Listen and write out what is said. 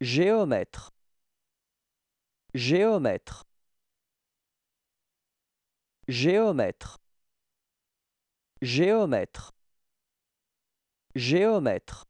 Géomètre Géomètre Géomètre Géomètre Géomètre